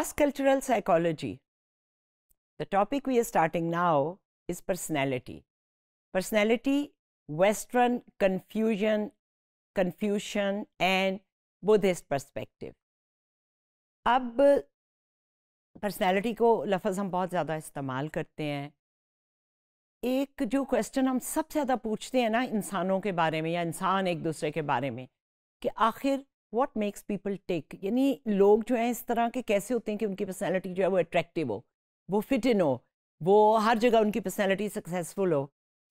Cross cultural psychology. The topic we are starting now is personality. Personality, Western confusion, Confucian, and buddhist perspective ab personality ko lafaz hum bahut zyada istemal karte hain ek jo question hum sabse zyada पूछते hain na insano ke bare mein ya insaan ek dusre ke bare mein ki aakhir what makes people tick यानी लोग जो हैं इस तरह के कैसे होते हैं कि उनकी पर्सनैलिटी जो है वो अट्रैक्टिव हो वो फिट इन हो वो हर जगह उनकी पर्सनैलिटी सक्सेसफुल हो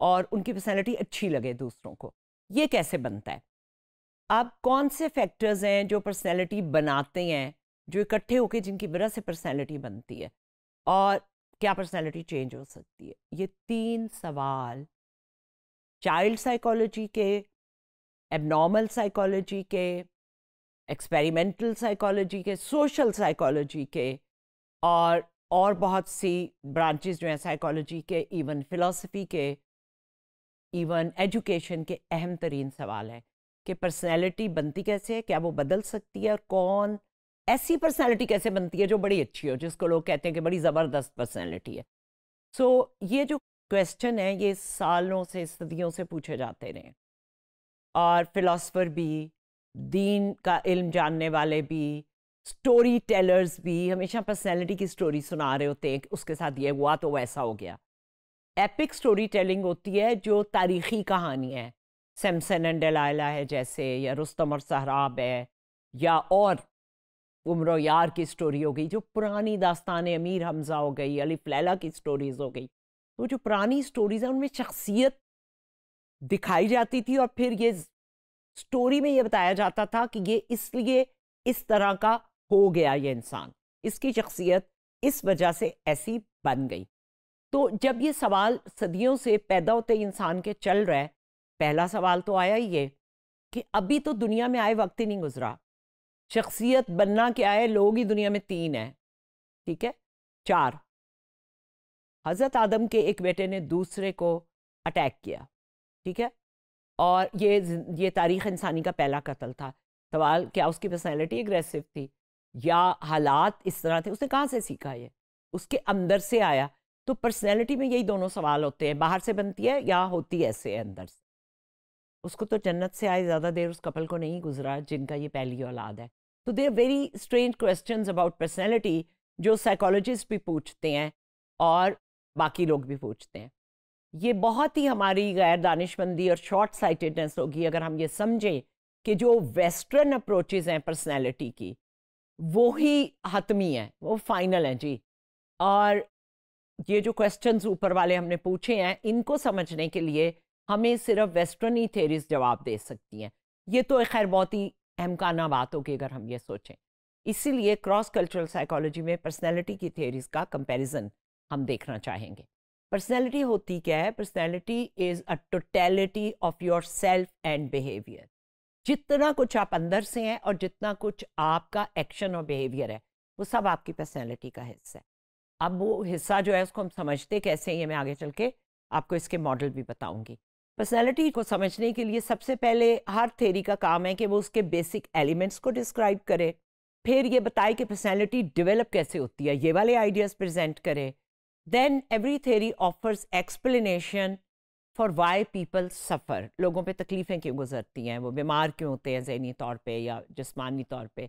और उनकी पर्सनैलिटी अच्छी लगे दूसरों को ये कैसे बनता है अब कौन से फैक्टर्स हैं जो पर्सनैलिटी बनाते हैं जो इकट्ठे होकर जिनकी वजह से पर्सनैलिटी बनती है और क्या पर्सनैलिटी चेंज हो सकती है ये तीन सवाल चाइल्ड साइकोलॉजी के एबनॉर्मल साइकोलॉजी के एक्सपेरिमेंटल साइकोलॉजी के सोशल साइकोलॉजी के और और बहुत सी ब्रांचेस जो हैं साइकोलॉजी के इवन फिलॉसफी के इवन एजुकेशन के अहम तरीन सवाल हैं कि पर्सनैलिटी बनती कैसे है क्या वो बदल सकती है और कौन ऐसी पर्सनैलिटी कैसे बनती है जो बड़ी अच्छी हो जिसको लोग कहते हैं कि बड़ी ज़बरदस्त पर्सनैलिटी है सो so, ये जो क्वेश्चन है ये सालों से सदियों से पूछे जाते रहे और फिलासफ़र भी दीन का इल्म जानने वाले भी स्टोरी टेलर्स भी हमेशा पर्सनैलिटी की स्टोरी सुना रहे होते हैं उसके साथ ये हुआ तो वैसा हो गया एपिक स्टोरी टेलिंग होती है जो तारीखी कहानी है सैमसन एंड डेलाइला है जैसे या रुस्तम और सहराब है या और उम्र यार की स्टोरी हो गई जो पुरानी दास्तान अमीर हमजा हो गई अली फ्लैला की स्टोरीज़ हो गई तो जो पुरानी स्टोरीज़ हैं उनमें शख्सियत दिखाई जाती थी और फिर ये स्टोरी में ये बताया जाता था कि ये इसलिए इस तरह का हो गया ये इंसान इसकी शख्सियत इस वजह से ऐसी बन गई तो जब ये सवाल सदियों से पैदा होते इंसान के चल रहे पहला सवाल तो आया ही ये कि अभी तो दुनिया में आए वक्त ही नहीं गुजरा शख्सियत बनना क्या है लोग ही दुनिया में तीन है ठीक है चार हज़रत आदम के एक बेटे ने दूसरे को अटैक किया ठीक है और ये ये तारीख़ इंसानी का पहला कत्ल था सवाल क्या उसकी पर्सनैलिटी एग्रेसिव थी या हालात इस तरह थे उसने कहाँ से सीखा ये उसके अंदर से आया तो पर्सनैलिटी में यही दोनों सवाल होते हैं बाहर से बनती है या होती है ऐसे अंदर से उसको तो जन्नत से आए ज़्यादा देर उस कपल को नहीं गुजरा जिनका ये पहली औलाद है तो there very strange question about personality जो साइकोलॉजिस्ट भी पूछते हैं और बाकी लोग भी पूछते हैं ये बहुत ही हमारी गैर दानिशमंदी और शॉर्ट साइटेडनेस होगी अगर हम ये समझें कि जो वेस्टर्न अप्रोचेज हैं पर्सनैलिटी की वो ही हतमी है वो फाइनल है जी और ये जो क्वेश्चंस ऊपर वाले हमने पूछे हैं इनको समझने के लिए हमें सिर्फ वेस्टर्न ही थेरीज जवाब दे सकती हैं ये तो खैर बहुत ही अहमकाना बात होगी अगर हम ये सोचें इसीलिए क्रॉस कल्चरल साइकोलॉजी में पर्सनैलिटी की थेरीज का कंपेरिजन हम देखना चाहेंगे पर्सनैलिटी होती क्या है personality is a totality of your self and behaviour जितना कुछ आप अंदर से हैं और जितना कुछ आपका एक्शन और बिहेवियर है वो सब आपकी पर्सनैलिटी का हिस्सा है अब वो हिस्सा जो है उसको हम समझते कैसे हैं ये मैं आगे चल के आपको इसके मॉडल भी बताऊंगी पर्सनैलिटी को समझने के लिए सबसे पहले हर थेरी का काम है कि वो उसके बेसिक एलिमेंट्स को डिस्क्राइब करे फिर ये बताए कि पर्सनैलिटी डिवेलप कैसे होती है ये वाले आइडियाज़ प्रजेंट करें then every theory offers explanation for why people suffer लोगों पर तकलीफ़ें क्यों गुजरती हैं वो बीमार क्यों होते हैं जहनी तौर पर या जिसमानी तौर पर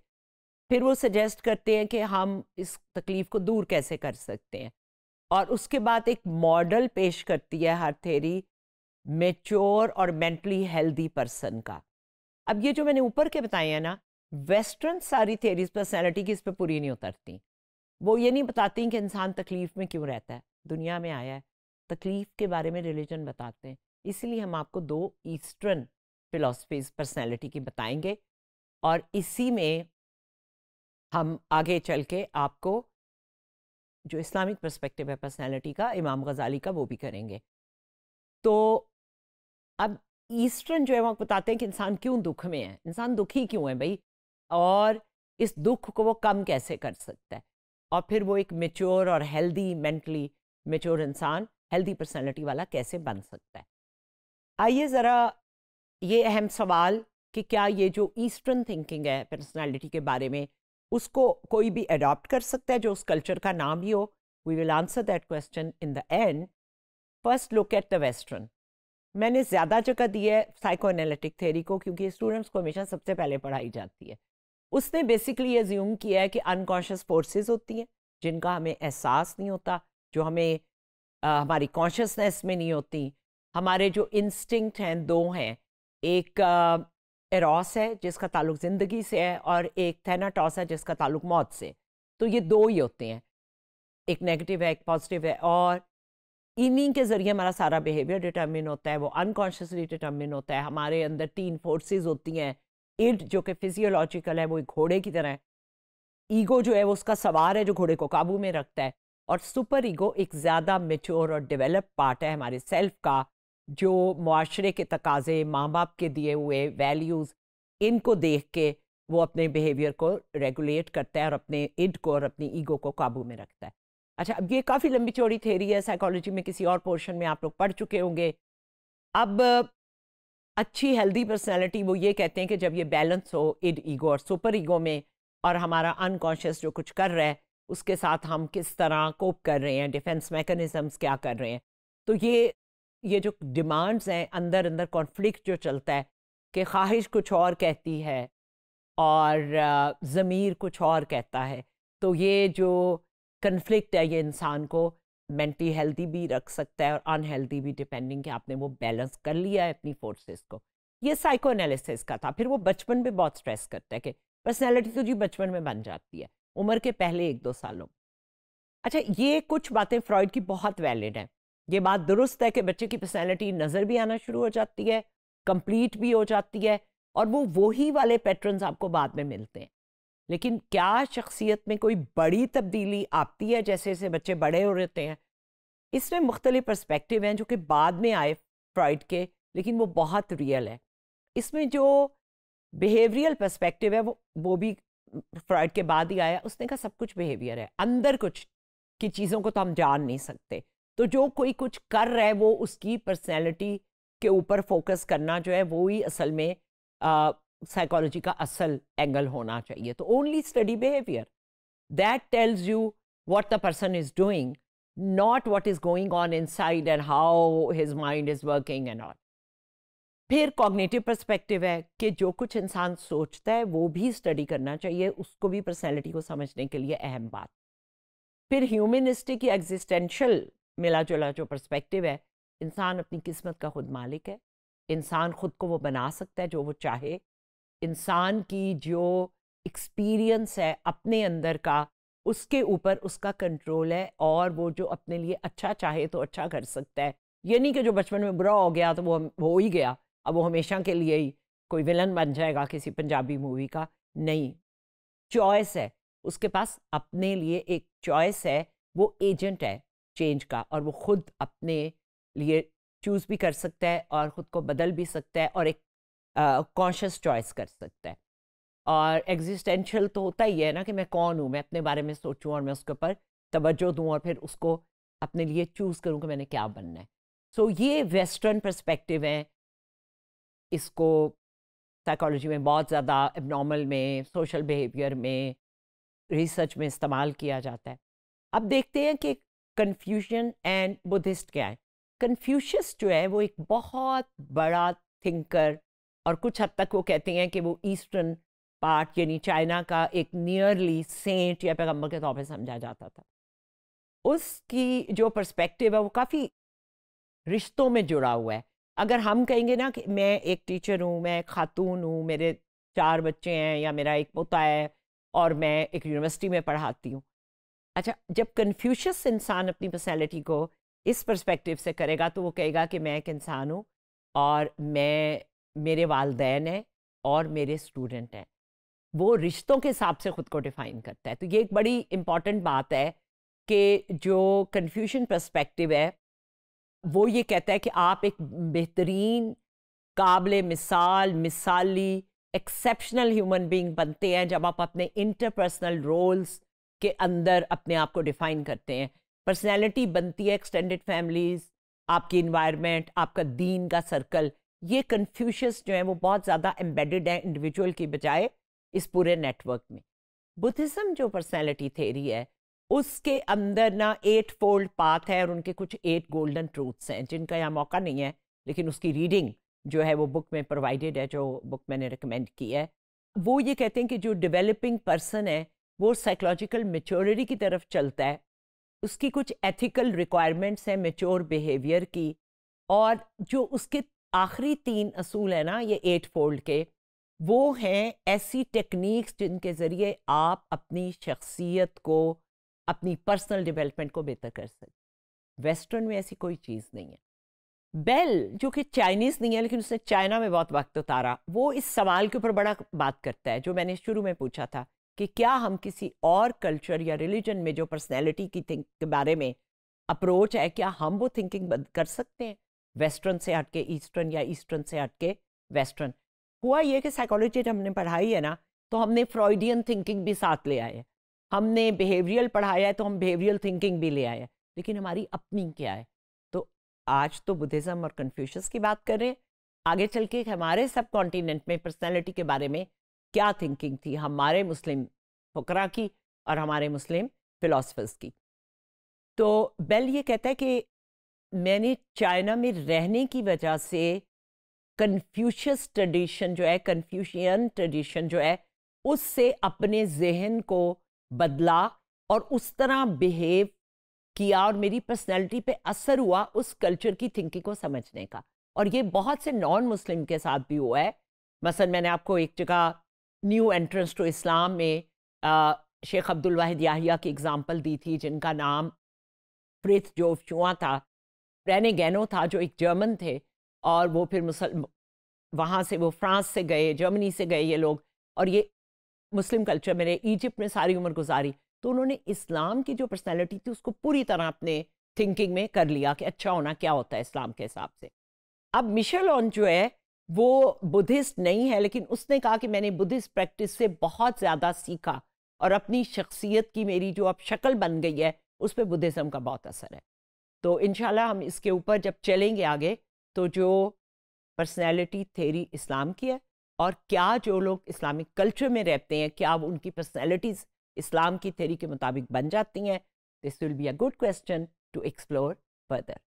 फिर वो सजेस्ट करते हैं कि हम इस तकलीफ़ को दूर कैसे कर सकते हैं और उसके बाद एक मॉडल पेश करती है हर थेरी मेच्योर और मेंटली हेल्दी पर्सन का अब ये जो मैंने ऊपर के बताए हैं ना वेस्टर्न सारी थेरीज पर्सनैलिटी की इस पर पूरी नहीं उतरती वो ये नहीं बताती कि इंसान तकलीफ़ में क्यों रहता है दुनिया में आया है तकलीफ़ के बारे में रिलीजन बताते हैं इसलिए हम आपको दो ईस्टर्न फिलोसफीज पर्सनैलिटी की बताएंगे और इसी में हम आगे चल के आपको जो इस्लामिक पर्सपेक्टिव है पर्सनैलिटी का इमाम गजाली का वो भी करेंगे तो अब ईस्टर्न जो है वो बताते हैं कि इंसान क्यों दुख में है इंसान दुखी क्यों है भाई और इस दुख को वो कम कैसे कर सकता है और फिर वो एक मेच्योर और हेल्दी मेंटली मेच्योर इंसान हेल्दी पर्सनैलिटी वाला कैसे बन सकता है आइए ज़रा ये अहम सवाल कि क्या ये जो ईस्टर्न थिंकिंग है पर्सनैलिटी के बारे में उसको कोई भी अडॉप्ट कर सकता है जो उस कल्चर का नाम भी हो we will answer that question in the end first look at the western मैंने ज़्यादा जगह दी है साइको एनालिटिक थेरी को क्योंकि स्टूडेंट्स को हमेशा सबसे पहले पढ़ाई जाती है उसने बेसिकली ये ज्यूम किया है कि अनकॉन्शियस फोर्सेस होती हैं जिनका हमें एहसास नहीं होता जो हमें आ, हमारी कॉन्शियसनेस में नहीं होती हमारे जो इंस्टिंक्ट हैं दो हैं एक एरोस है जिसका ताल्लुक ज़िंदगी से है और एक थेनाटॉस है जिसका ताल्लुक मौत से तो ये दो ही होते हैं एक नेगेटिव है एक पॉजिटिव है और इन्हीं के ज़रिए हमारा सारा बिहेवियर डिटर्मिन होता है वो अनकॉन्शियसली डिटर्मिन होता है हमारे अंदर तीन फोर्सेस होती हैं इड जो कि फिजियोलॉजिकल है वो एक घोड़े की तरह है ईगो जो है वो उसका सवार है जो घोड़े को काबू में रखता है और सुपर ईगो एक ज़्यादा मेच्योर और डेवलप पार्ट है हमारे सेल्फ का जो माशरे के तकाजे माँ बाप के दिए हुए वैल्यूज़ इनको देख के वो अपने बिहेवियर को रेगुलेट करता है और अपने इड को और अपनी ईगो को काबू में रखता है अच्छा अब ये काफ़ी लंबी चौड़ी थेरी है साइकोलॉजी में किसी और पोर्शन में आप लोग पढ़ चुके होंगे अब अच्छी हेल्दी पर्सनैलिटी वो ये कहते हैं कि जब ये बैलेंस हो इड ईगो और सुपर ईगो में और हमारा अनकॉन्शियस जो कुछ कर रहा है उसके साथ हम किस तरह कोप कर रहे हैं डिफेंस मैकेनिज़म्स क्या कर रहे हैं तो ये ये जो डिमांड्स हैं अंदर अंदर कॉन्फ्लिक्ट जो चलता है कि ख्वाहिश कुछ और कहती है और ज़मीर कुछ और कहता है तो ये जो कन्फ्लिक्ट है ये इंसान को मेंटली हेल्दी भी रख सकता है और अनहेल्दी भी डिपेंडिंग कि आपने वो बैलेंस कर लिया है अपनी फोर्सेस को ये साइको एनालिसिस का था फिर वो बचपन में बहुत स्ट्रेस करता है कि पर्सनैलिटी तो जी बचपन में बन जाती है उम्र के पहले एक दो सालों अच्छा ये कुछ बातें फ्रॉइड की बहुत वैलिड हैं ये बात दुरुस्त है कि बच्चे की पर्सनैलिटी नज़र भी आना शुरू हो जाती है कंप्लीट भी हो जाती है और वो वही वाले पैटर्न्स आपको बाद में मिलते हैं लेकिन क्या शख्सियत में कोई बड़ी तब्दीली आती है जैसे जैसे बच्चे बड़े हो रहते हैं इसमें मुख्तलिफ परस्पेक्टिव हैं जो कि बाद में आए फ्राइड के लेकिन वो बहुत रियल है इसमें जो बिहेवियरल परस्पेक्टिव है वो वो भी फ्राइड के बाद ही आया उसने कहा सब कुछ बिहेवियर है अंदर कुछ की चीज़ों को तो हम जान नहीं सकते तो जो कोई कुछ कर रहा है वो उसकी पर्सनैलिटी के ऊपर फोकस करना जो है वो ही असल में आ, साइकोलॉजी का असल एंगल होना चाहिए तो only study behaviour that tells you what the person is doing not what is going on inside and how his mind is working and all फिर कॉग्नेटिव परस्पेक्टिव है कि जो कुछ इंसान सोचता है वो भी स्टडी करना चाहिए उसको भी पर्सनैलिटी को समझने के लिए अहम बात फिर ह्यूमनिस्टिक या एग्जिस्टेंशल मिला जुला जो परस्पेक्टिव है इंसान अपनी किस्मत का खुद मालिक है इंसान खुद को वो बना सकता है जो वो चाहे इंसान की जो एक्सपीरियंस है अपने अंदर का उसके ऊपर उसका कंट्रोल है और वो जो अपने लिए अच्छा चाहे तो अच्छा कर सकता है ये नहीं कि जो बचपन में बुरा हो गया तो वो हो ही गया अब वो हमेशा के लिए ही कोई विलन बन जाएगा किसी पंजाबी मूवी का नहीं चॉइस है उसके पास अपने लिए एक चॉइस है वो एजेंट है चेंज का और वो खुद अपने लिए चूज़ भी कर सकता है और ख़ुद को बदल भी सकता है और एक कॉन्शियस चॉइस कर सकता है और एग्जिस्टेंशियल तो होता ही है ना कि मैं कौन हूँ मैं अपने बारे में सोचूँ और मैं उसके ऊपर तवज्जो दूँ और फिर उसको अपने लिए चूज़ करूँ कि मैंने क्या बनना है सो so, ये वेस्टर्न परस्पेक्टिव है इसको साइकोलॉजी में बहुत ज़्यादा एबनॉर्मल में सोशल बिहेवियर में रिसर्च में इस्तेमाल किया जाता है अब देखते हैं कि कन्फ्यूजन एंड बुद्धिस्ट क्या है कन्फ्यूशस जो है वो एक बहुत बड़ा थिंकर और कुछ हद तक वो कहती हैं कि वो ईस्टर्न पार्ट यानी चाइना का एक नियरली सेंट या पैगम्बर के तौर पर समझा जाता था उसकी जो पर्सपेक्टिव है वो काफ़ी रिश्तों में जुड़ा हुआ है अगर हम कहेंगे ना कि मैं एक टीचर हूँ मैं खातून हूँ मेरे चार बच्चे हैं या मेरा एक पोता है और मैं एक यूनिवर्सिटी में पढ़ाती हूँ अच्छा जब कन्फ्यूशस इंसान अपनी पर्सनैलिटी को इस पर्सपेक्टिव से करेगा तो वो कहेगा कि मैं एक इंसान हूँ और मैं मेरे वालदेन हैं और मेरे स्टूडेंट हैं वो रिश्तों के हिसाब से ख़ुद को डिफ़ाइन करता है तो ये एक बड़ी इम्पॉर्टेंट बात है कि जो कन्फ्यूशन परस्पेक्टिव है वो ये कहता है कि आप एक बेहतरीन काबिल मिसाल मिसाली एक्सेप्शनल ह्यूमन बींग बनते हैं जब आप अपने इंटरपर्सनल रोल्स के अंदर अपने आप को डिफ़ाइन करते हैं पर्सनैलिटी बनती है एक्सटेंडेड फैमिलीज़ आपकी इन्वायरमेंट आपका दीन का सर्कल ये कन्फ्यूशस जो है वो बहुत ज़्यादा एम्बेडेड है इंडिविजुअल की बजाय इस पूरे नेटवर्क में बुद्धिज़्म जो पर्सनैलिटी थेरी है उसके अंदर ना एट फोल्ड पाथ है और उनके कुछ एट गोल्डन ट्रूथ्स हैं जिनका यहाँ मौका नहीं है लेकिन उसकी रीडिंग जो है वो बुक में प्रोवाइडेड है जो बुक मैंने रिकमेंड की है वो ये कहते हैं कि जो डेवलपिंग पर्सन है वो साइकोलॉजिकल मेच्योरिटी की तरफ चलता है उसकी कुछ एथिकल रिक्वायरमेंट्स हैं मेच्योर बिहेवियर की और जो उसके आखिरी तीन असूल है ना ये एट फोल्ड के वो हैं ऐसी टेक्निक्स जिनके ज़रिए आप अपनी शख्सियत को अपनी पर्सनल डेवलपमेंट को बेहतर कर सकते वेस्टर्न में ऐसी कोई चीज़ नहीं है बेल जो कि चाइनीज़ नहीं है लेकिन उसने चाइना में बहुत वक्त उतारा वो इस सवाल के ऊपर बड़ा बात करता है जो मैंने शुरू में पूछा था कि क्या हम किसी और कल्चर या रिलीजन में जो पर्सनैलिटी की थिंक के बारे में अप्रोच है क्या हम वो थिंकिंग कर सकते हैं वेस्टर्न से हटके ईस्टर्न या ईस्टर्न से हटके वेस्टर्न हुआ ये कि साइकोलॉजी जब हमने पढ़ाई है ना तो हमने फ्रॉइडियन थिंकिंग भी साथ ले आए हमने बिहेवियल पढ़ाया है तो हम बिहेवियल थिंकिंग भी ले आए लेकिन हमारी अपनी क्या है तो आज तो बुद्धिज़्म और कन्फ्यूशस की बात कर रहे हैं आगे चल के हमारे सब कॉन्टिनेंट में पर्सनैलिटी के बारे में क्या थिंकिंग थी हमारे मुस्लिम फकरा की और हमारे मुस्लिम फ़िलासफ़र्स की तो बेल ये कहता है कि मैंने चाइना में रहने की वजह से कन्फ्यूशियस ट्रेडिशन जो है कन्फ्यूशियन ट्रेडिशन जो है उससे अपने जहन को बदला और उस तरह बिहेव किया और मेरी पर्सनैलिटी पे असर हुआ उस कल्चर की थिंकिंग को समझने का और ये बहुत से नॉन मुस्लिम के साथ भी हुआ है मसलन मैंने आपको एक जगह न्यू एंट्रेंस टू इस्लाम में शेख अब्दुल वाहिद याहिया की एग्जांपल दी थी जिनका नाम फ्रिथ जोफ चुआ था रैने गैनो था जो एक जर्मन थे और वो फिर मुसल वहाँ से वो फ्रांस से गए जर्मनी से गए ये लोग और ये मुस्लिम कल्चर मेरे इजिप्ट में सारी उम्र गुजारी तो उन्होंने इस्लाम की जो पर्सनैलिटी थी उसको पूरी तरह अपने थिंकिंग में कर लिया कि अच्छा होना क्या होता है इस्लाम के हिसाब से अब मिशेल ऑन जो है वो बुद्धिस्ट नहीं है लेकिन उसने कहा कि मैंने बुद्धिस्ट प्रैक्टिस से बहुत ज़्यादा सीखा और अपनी शख्सियत की मेरी जो अब शक्ल बन गई है उस पर बुद्धिज़्म का बहुत असर है तो इन हम इसके ऊपर जब चलेंगे आगे तो जो पर्सनैलिटी थेरी इस्लाम की है और क्या जो लोग इस्लामिक कल्चर में रहते हैं क्या वो उनकी पर्सनैलिटीज़ इस्लाम की थेरी के मुताबिक बन जाती हैं this will be a good question to explore further